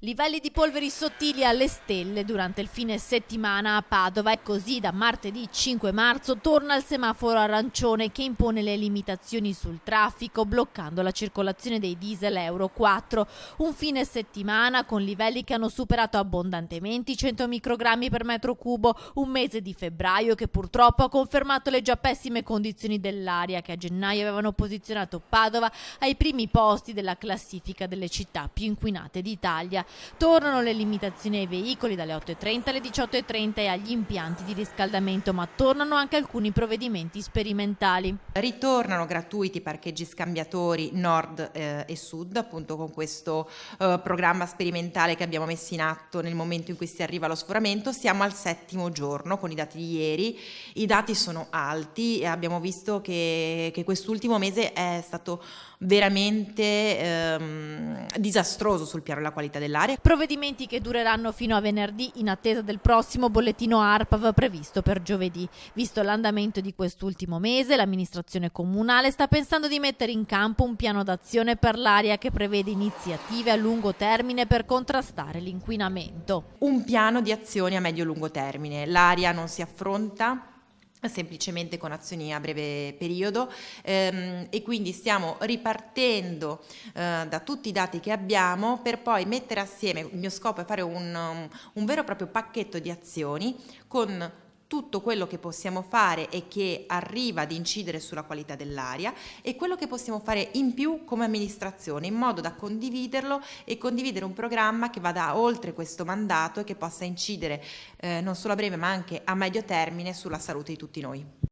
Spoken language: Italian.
Livelli di polveri sottili alle stelle durante il fine settimana a Padova e così da martedì 5 marzo torna il semaforo arancione che impone le limitazioni sul traffico bloccando la circolazione dei diesel Euro 4. Un fine settimana con livelli che hanno superato abbondantemente i 100 microgrammi per metro cubo, un mese di febbraio che purtroppo ha confermato le già pessime condizioni dell'aria che a gennaio avevano posizionato Padova ai primi posti della classifica delle città più inquinate d'Italia tornano le limitazioni ai veicoli dalle 8.30 alle 18.30 e agli impianti di riscaldamento, ma tornano anche alcuni provvedimenti sperimentali. Ritornano gratuiti i parcheggi scambiatori nord eh, e sud, appunto con questo eh, programma sperimentale che abbiamo messo in atto nel momento in cui si arriva allo sforamento. Siamo al settimo giorno con i dati di ieri, i dati sono alti e abbiamo visto che, che quest'ultimo mese è stato veramente ehm, disastroso sul piano della qualità dell'aria cancellare, provvedimenti che dureranno fino a venerdì in attesa del prossimo bollettino ARPAV previsto per giovedì. Visto l'andamento di quest'ultimo mese, l'amministrazione comunale sta pensando di mettere in campo un piano d'azione per l'area che prevede iniziative a lungo termine per contrastare l'inquinamento. Un piano di azioni a medio-lungo termine. L'area non si affronta semplicemente con azioni a breve periodo ehm, e quindi stiamo ripartendo eh, da tutti i dati che abbiamo per poi mettere assieme, il mio scopo è fare un, un vero e proprio pacchetto di azioni con tutto quello che possiamo fare e che arriva ad incidere sulla qualità dell'aria e quello che possiamo fare in più come amministrazione in modo da condividerlo e condividere un programma che vada oltre questo mandato e che possa incidere eh, non solo a breve ma anche a medio termine sulla salute di tutti noi.